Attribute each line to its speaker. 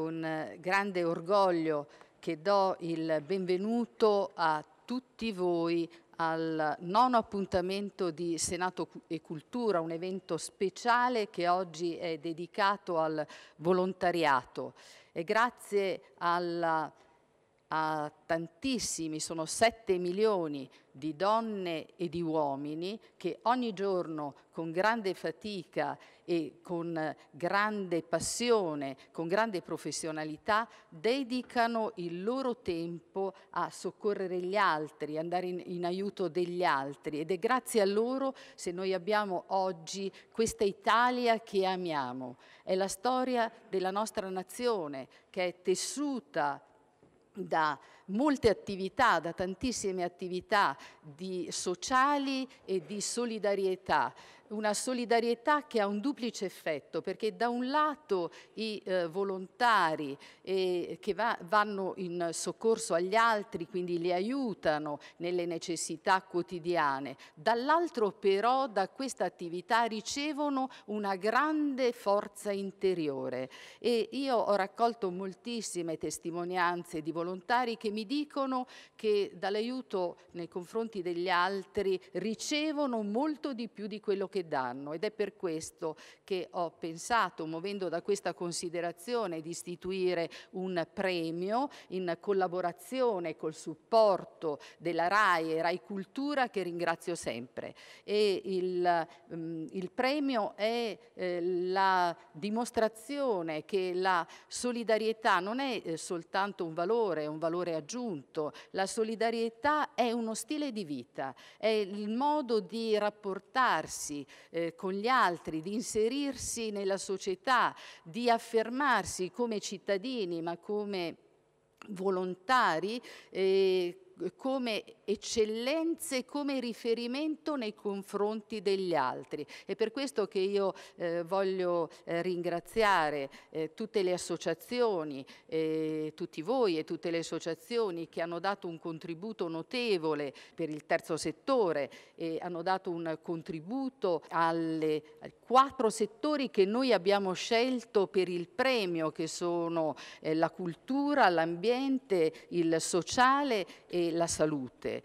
Speaker 1: con eh, grande orgoglio che do il benvenuto a tutti voi al nono appuntamento di Senato e Cultura, un evento speciale che oggi è dedicato al volontariato. E grazie alla a tantissimi, sono 7 milioni di donne e di uomini che ogni giorno con grande fatica e con grande passione, con grande professionalità, dedicano il loro tempo a soccorrere gli altri, andare in, in aiuto degli altri ed è grazie a loro se noi abbiamo oggi questa Italia che amiamo. È la storia della nostra nazione che è tessuta Да, molte attività, da tantissime attività di sociali e di solidarietà una solidarietà che ha un duplice effetto perché da un lato i eh, volontari eh, che va, vanno in soccorso agli altri, quindi li aiutano nelle necessità quotidiane, dall'altro però da questa attività ricevono una grande forza interiore e io ho raccolto moltissime testimonianze di volontari che mi mi dicono che dall'aiuto nei confronti degli altri ricevono molto di più di quello che danno ed è per questo che ho pensato, muovendo da questa considerazione, di istituire un premio in collaborazione col supporto della RAI e RAI Cultura che ringrazio sempre. E il, mm, il premio è eh, la dimostrazione che la solidarietà non è eh, soltanto un valore, è un valore aggiunto aggiunto, la solidarietà è uno stile di vita, è il modo di rapportarsi eh, con gli altri, di inserirsi nella società, di affermarsi come cittadini ma come volontari. Eh, come eccellenze, come riferimento nei confronti degli altri. È per questo che io eh, voglio eh, ringraziare eh, tutte le associazioni, eh, tutti voi e tutte le associazioni che hanno dato un contributo notevole per il terzo settore e hanno dato un contributo alle quattro settori che noi abbiamo scelto per il premio, che sono eh, la cultura, l'ambiente, il sociale e la salute.